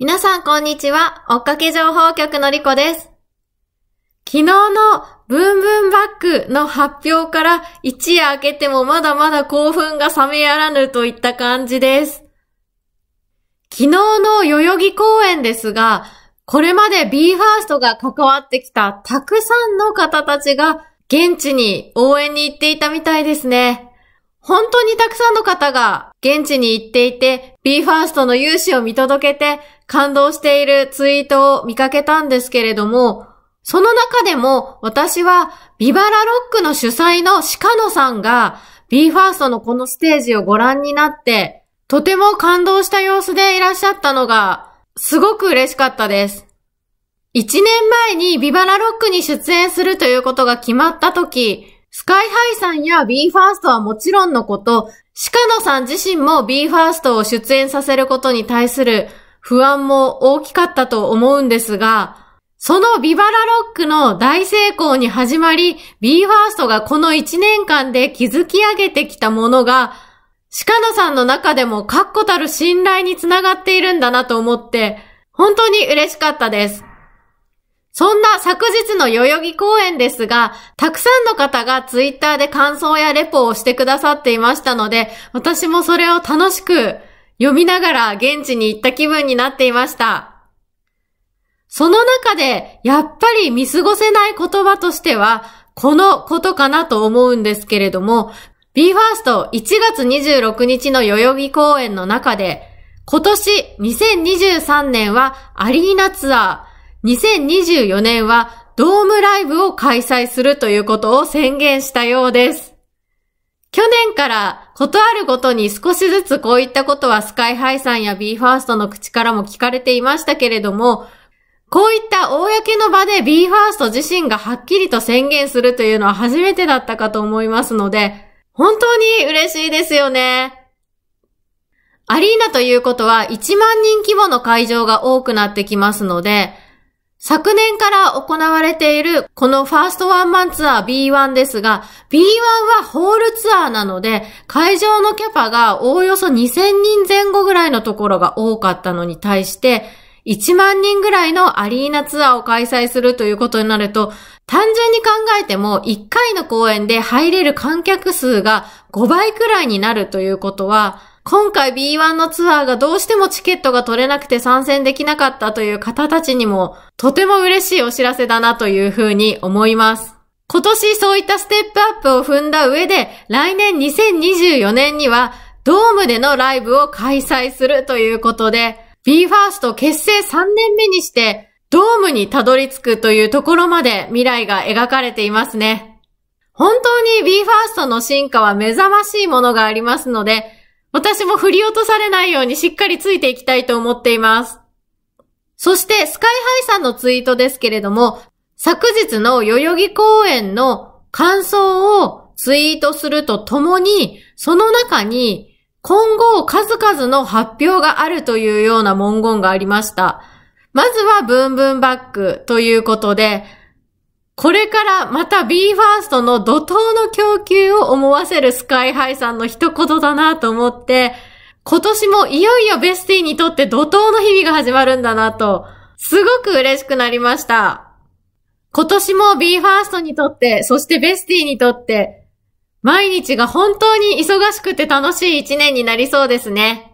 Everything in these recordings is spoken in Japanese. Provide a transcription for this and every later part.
皆さんこんにちは。追っかけ情報局のりこです。昨日のブンブンバックの発表から一夜明けてもまだまだ興奮が冷めやらぬといった感じです。昨日の代々木公演ですが、これまで BE:FIRST が関わってきたたくさんの方たちが現地に応援に行っていたみたいですね。本当にたくさんの方が現地に行っていて、BE:FIRST の勇姿を見届けて感動しているツイートを見かけたんですけれども、その中でも私はビバラロックの主催の鹿野さんが BE:FIRST のこのステージをご覧になって、とても感動した様子でいらっしゃったのが、すごく嬉しかったです。1年前にビバラロックに出演するということが決まった時、スカイハイさんや BE:FIRST はもちろんのこと、鹿野さん自身も BE:FIRST を出演させることに対する不安も大きかったと思うんですが、そのビバラロックの大成功に始まり、BE:FIRST がこの1年間で築き上げてきたものが、鹿野さんの中でも確固たる信頼につながっているんだなと思って、本当に嬉しかったです。そんな昨日の代々木公園ですが、たくさんの方がツイッターで感想やレポをしてくださっていましたので、私もそれを楽しく読みながら現地に行った気分になっていました。その中で、やっぱり見過ごせない言葉としては、このことかなと思うんですけれども、BE:FIRST1 月26日の代々木公演の中で、今年2023年はアリーナツアー、2024年はドームライブを開催するということを宣言したようです。去年からことあるごとに少しずつこういったことはスカイハイさんや BE:FIRST の口からも聞かれていましたけれども、こういった公の場で BE:FIRST 自身がはっきりと宣言するというのは初めてだったかと思いますので、本当に嬉しいですよね。アリーナということは1万人規模の会場が多くなってきますので、昨年から行われているこのファーストワンマンツアー B1 ですが、B1 はホールツアーなので、会場のキャパがおおよそ2000人前後ぐらいのところが多かったのに対して、1万人ぐらいのアリーナツアーを開催するということになると、単純に考えても1回の公演で入れる観客数が5倍くらいになるということは、今回 B1 のツアーがどうしてもチケットが取れなくて参戦できなかったという方たちにも、とても嬉しいお知らせだなというふうに思います。今年そういったステップアップを踏んだ上で、来年2024年には、ドームでのライブを開催するということで、BE:FIRST 結成3年目にして、ドームにたどり着くというところまで未来が描かれていますね。本当に BE:FIRST の進化は目覚ましいものがありますので、私も振り落とされないようにしっかりついていきたいと思っています。そして、スカイハイさんのツイートですけれども、昨日の代々木公園の感想をツイートするとともに、その中に今後数々の発表があるというような文言がありました。まずはブンブンバックということで、これからまた BE:FIRST の怒涛の供給を思わせるスカイハイさんの一言だなと思って、今年もいよいよベスティにとって怒涛の日々が始まるんだなと、すごく嬉しくなりました。今年も BE:FIRST にとって、そしてベスティにとって、毎日が本当に忙しくて楽しい一年になりそうですね。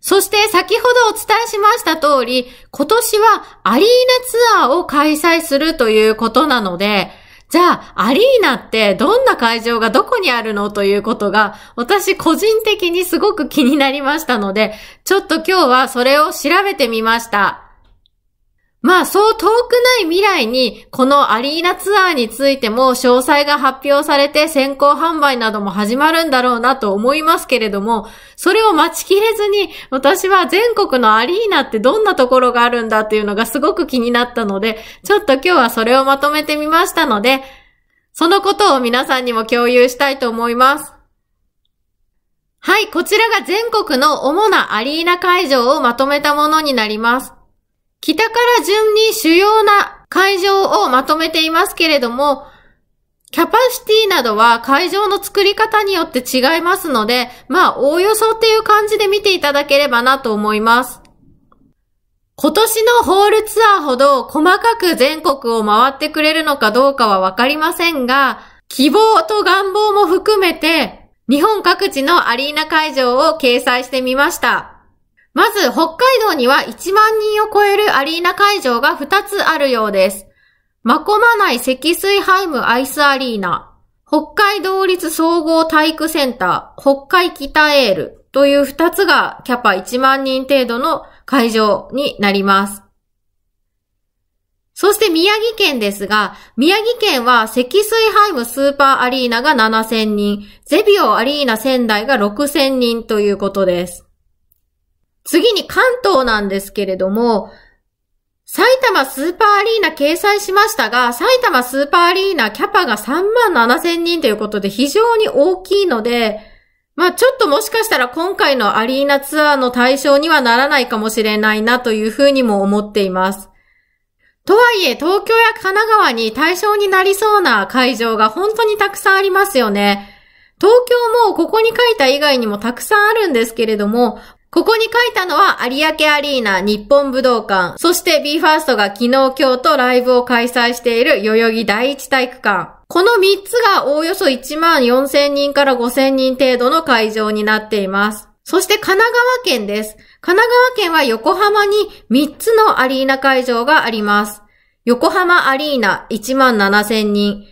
そして先ほどお伝えしました通り、今年はアリーナツアーを開催するということなので、じゃあ、アリーナってどんな会場がどこにあるのということが、私個人的にすごく気になりましたので、ちょっと今日はそれを調べてみました。まあそう遠くない未来に、このアリーナツアーについても詳細が発表されて先行販売なども始まるんだろうなと思いますけれども、それを待ちきれずに、私は全国のアリーナってどんなところがあるんだっていうのがすごく気になったので、ちょっと今日はそれをまとめてみましたので、そのことを皆さんにも共有したいと思います。はい、こちらが全国の主なアリーナ会場をまとめたものになります。北から順に主要な会場をまとめていますけれども、キャパシティなどは会場の作り方によって違いますので、まあ、おおよそっていう感じで見ていただければなと思います。今年のホールツアーほど細かく全国を回ってくれるのかどうかはわかりませんが、希望と願望も含めて、日本各地のアリーナ会場を掲載してみました。まず、北海道には1万人を超えるアリーナ会場が2つあるようです。マコマ内積水ハイムアイスアリーナ、北海道立総合体育センター、北海北エールという2つがキャパ1万人程度の会場になります。そして宮城県ですが、宮城県は積水ハイムスーパーアリーナが7000人、ゼビオアリーナ仙台が6000人ということです。次に関東なんですけれども、埼玉スーパーアリーナ掲載しましたが、埼玉スーパーアリーナキャパが3万7千人ということで非常に大きいので、まあちょっともしかしたら今回のアリーナツアーの対象にはならないかもしれないなというふうにも思っています。とはいえ、東京や神奈川に対象になりそうな会場が本当にたくさんありますよね。東京もここに書いた以外にもたくさんあるんですけれども、ここに書いたのは有明アリーナ、日本武道館、そして BE:FIRST が昨日今日とライブを開催している代々木第一体育館。この3つがおおよそ1万4000人から5000人程度の会場になっています。そして神奈川県です。神奈川県は横浜に3つのアリーナ会場があります。横浜アリーナ1万7000人。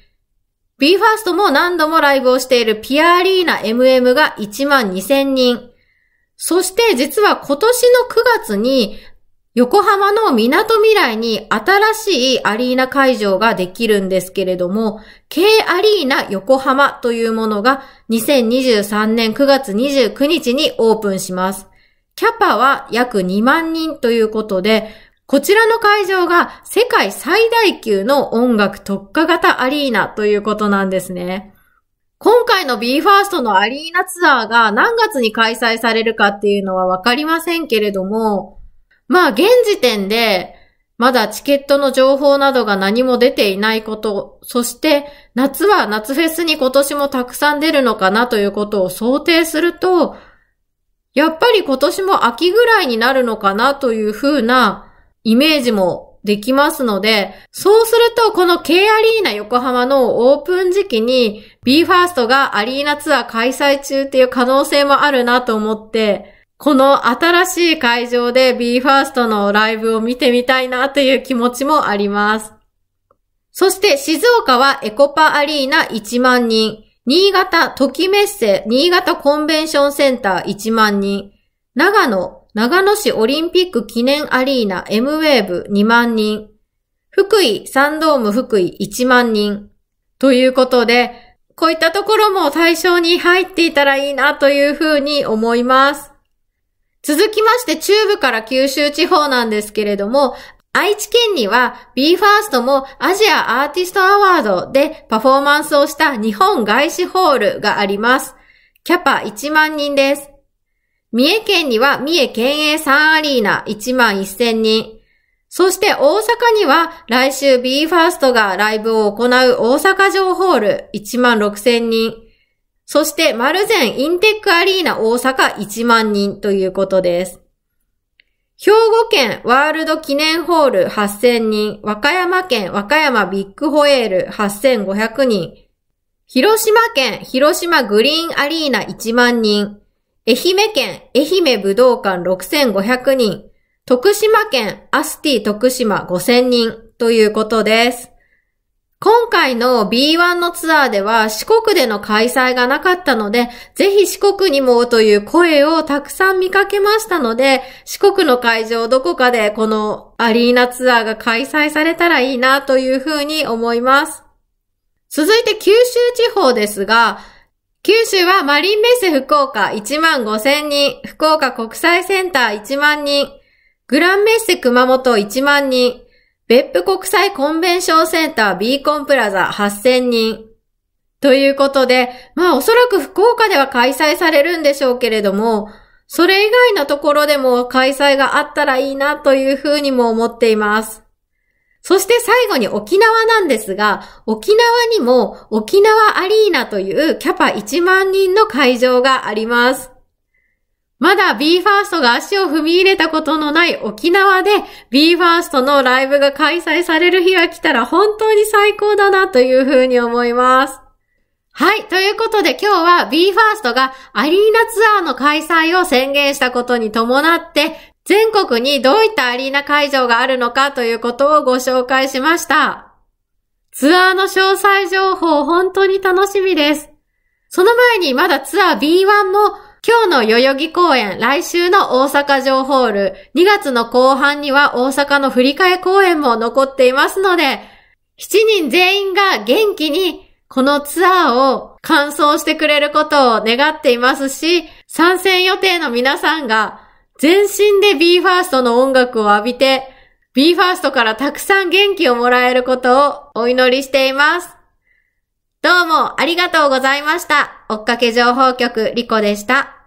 BE:FIRST も何度もライブをしているピアアリーナ MM が1万2000人。そして実は今年の9月に横浜の港未来に新しいアリーナ会場ができるんですけれども、K アリーナ横浜というものが2023年9月29日にオープンします。キャパは約2万人ということで、こちらの会場が世界最大級の音楽特化型アリーナということなんですね。今回の BE:FIRST のアリーナツアーが何月に開催されるかっていうのはわかりませんけれども、まあ現時点でまだチケットの情報などが何も出ていないこと、そして夏は夏フェスに今年もたくさん出るのかなということを想定すると、やっぱり今年も秋ぐらいになるのかなというふうなイメージもできますので、そうするとこの K アリーナ横浜のオープン時期に BE:FIRST がアリーナツアー開催中っていう可能性もあるなと思って、この新しい会場で BE:FIRST のライブを見てみたいなという気持ちもあります。そして静岡はエコパアリーナ1万人、新潟トキメッセ、新潟コンベンションセンター1万人、長野長野市オリンピック記念アリーナ M ウェーブ2万人、福井サンドーム福井1万人。ということで、こういったところも対象に入っていたらいいなというふうに思います。続きまして中部から九州地方なんですけれども、愛知県には BE:FIRST もアジアアーティストアワードでパフォーマンスをした日本外資ホールがあります。キャパ1万人です。三重県には三重県営サンアリーナ1万1000人。そして大阪には来週 BE:FIRST がライブを行う大阪城ホール1万6000人。そして丸善インテックアリーナ大阪1万人ということです。兵庫県ワールド記念ホール8000人、和歌山県和歌山ビッグホエール8500人、広島県広島グリーンアリーナ1万人、愛媛県、愛媛武道館6500人、徳島県、アスティ徳島5000人ということです。今回の B1 のツアーでは四国での開催がなかったので、ぜひ四国にもという声をたくさん見かけましたので、四国の会場どこかでこのアリーナツアーが開催されたらいいなというふうに思います。続いて九州地方ですが、九州はマリンメッセ福岡1万5千人、福岡国際センター1万人、グランメッセ熊本1万人、別府国際コンベンションセンタービーコンプラザ8000人。ということで、まあおそらく福岡では開催されるんでしょうけれども、それ以外のところでも開催があったらいいなというふうにも思っています。そして最後に沖縄なんですが、沖縄にも沖縄アリーナというキャパ1万人の会場があります。まだ BE:FIRST が足を踏み入れたことのない沖縄で BE:FIRST のライブが開催される日が来たら本当に最高だなというふうに思います。はい。ということで今日は BE:FIRST がアリーナツアーの開催を宣言したことに伴って全国にどういったアリーナ会場があるのかということをご紹介しました。ツアーの詳細情報本当に楽しみです。その前にまだツアー B1 も今日の代々木公演、来週の大阪城ホール、2月の後半には大阪の振り替え公演も残っていますので、7人全員が元気にこのツアーを完走してくれることを願っていますし、参戦予定の皆さんが全身で BE:FIRST の音楽を浴びて、BE:FIRST からたくさん元気をもらえることをお祈りしています。どうもありがとうございました。追っかけ情報局リコでした。